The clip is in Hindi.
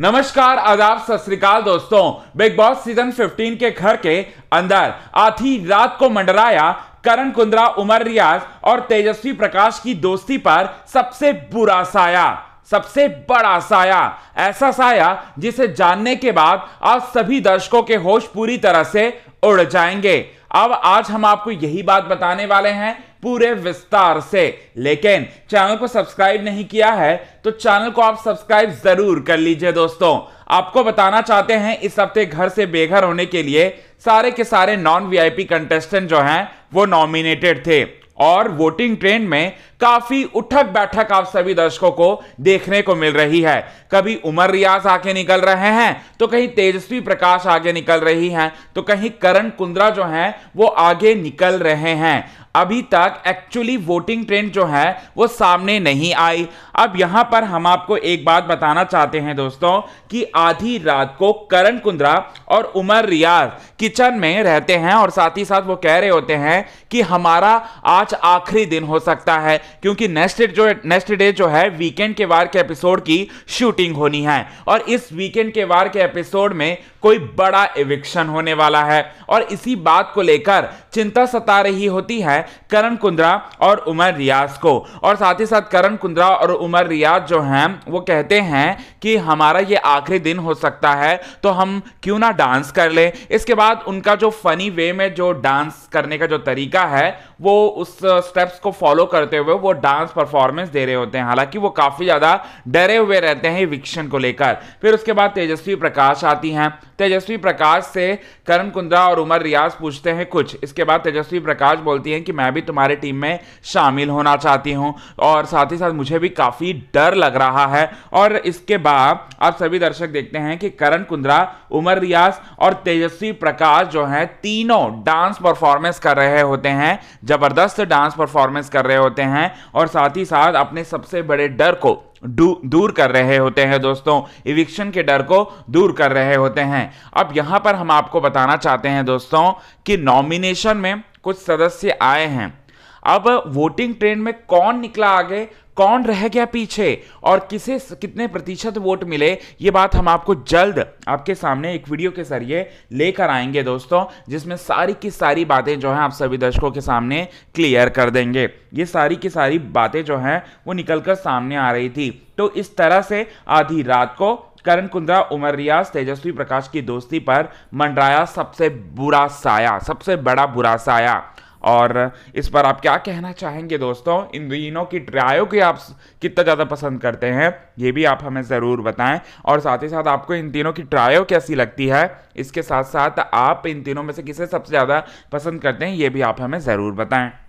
नमस्कार आदाब सत दोस्तों बिग बॉस सीजन 15 के घर के अंदर आधी रात को मंडराया करण कुंद्रा उमर रियाज और तेजस्वी प्रकाश की दोस्ती पर सबसे बुरा साया सबसे बड़ा साया ऐसा साया जिसे जानने के बाद आज सभी दर्शकों के होश पूरी तरह से उड़ जाएंगे अब आज हम आपको यही बात बताने वाले हैं पूरे विस्तार से लेकिन चैनल को सब्सक्राइब नहीं किया है तो चैनल को आप सब्सक्राइब जरूर कर लीजिए दोस्तों आपको बताना चाहते हैं इस हफ्ते घर से बेघर होने के लिए सारे के सारे नॉन वीआईपी कंटेस्टेंट जो हैं वो नॉमिनेटेड थे और वोटिंग ट्रेंड में काफी उठक बैठक आप सभी दर्शकों को देखने को मिल रही है कभी उमर रियाज आके निकल रहे हैं तो कहीं तेजस्वी प्रकाश आगे निकल रही हैं तो कहीं करण कुंद्रा जो हैं वो आगे निकल रहे हैं अभी तक एक्चुअली वोटिंग ट्रेंड जो है वो सामने नहीं आई अब यहां पर हम आपको एक बात बताना चाहते हैं दोस्तों कि आधी रात को करण कुंद्रा और उमर रियाज किचन में रहते हैं और साथ ही साथ वो कह रहे होते हैं कि हमारा आज आखिरी दिन हो सकता है क्योंकि नेक्स्ट जो नेक्स्ट डे जो है वीकेंड के वार के एपिसोड की शूटिंग होनी है और इस वीकेंड के वार के एपिसोड में कोई बड़ा इविक्शन होने वाला है और इसी बात को लेकर चिंता सता रही होती है करण कुंद्रा और उमर रियाज को और साथ ही साथ करण कुंद्रा और उमर रियाज जो हैं वो कहते हैं कि हमारा ये आखिरी दिन हो सकता है तो हम क्यों ना डांस कर लें इसके बाद उनका जो फनी वे में जो डांस करने का जो तरीका है वो उस स्टेप्स को फॉलो करते हुए वो डांस परफॉर्मेंस दे रहे होते हैं हालांकि वो काफ़ी ज़्यादा डरे हुए रहते हैं विक्षण को लेकर फिर उसके बाद तेजस्वी प्रकाश आती हैं तेजस्वी प्रकाश से करण कुंद्रा और उमर रियाज पूछते हैं कुछ इसके बाद तेजस्वी प्रकाश बोलती हैं कि मैं भी तुम्हारे टीम में शामिल होना चाहती हूँ और साथ ही साथ मुझे भी काफ़ी डर लग रहा है और इसके बाद आप सभी दर्शक देखते हैं कि करण कुंद्रा उमर रियाज और तेजस्वी प्रकाश जो हैं तीनों डांस परफॉर्मेंस कर रहे होते हैं ज़बरदस्त डांस परफॉर्मेंस कर रहे होते हैं और साथ ही साथ अपने सबसे बड़े डर को दूर कर रहे होते हैं दोस्तों इविक्शन के डर को दूर कर रहे होते हैं अब यहां पर हम आपको बताना चाहते हैं दोस्तों कि नॉमिनेशन में कुछ सदस्य आए हैं अब वोटिंग ट्रेंड में कौन निकला आगे कौन रह गया पीछे और किसे कितने प्रतिशत वोट मिले ये बात हम आपको जल्द आपके सामने एक वीडियो के जरिए लेकर आएंगे दोस्तों जिसमें सारी की सारी बातें जो हैं आप सभी दर्शकों के सामने क्लियर कर देंगे ये सारी की सारी बातें जो हैं वो निकलकर सामने आ रही थी तो इस तरह से आधी रात को करण कुंद्रा उमर रियाज तेजस्वी प्रकाश की दोस्ती पर मंडराया सबसे बुरा साया सबसे बड़ा बुरा साया और इस पर आप क्या कहना चाहेंगे दोस्तों इन दिनों की ट्रायों की आप कितना ज़्यादा पसंद करते हैं ये भी आप हमें ज़रूर बताएं और साथ ही साथ आपको इन तीनों की ट्रायो कैसी लगती है इसके साथ साथ आप इन तीनों में से किसे सबसे ज़्यादा पसंद करते हैं ये भी आप हमें ज़रूर बताएं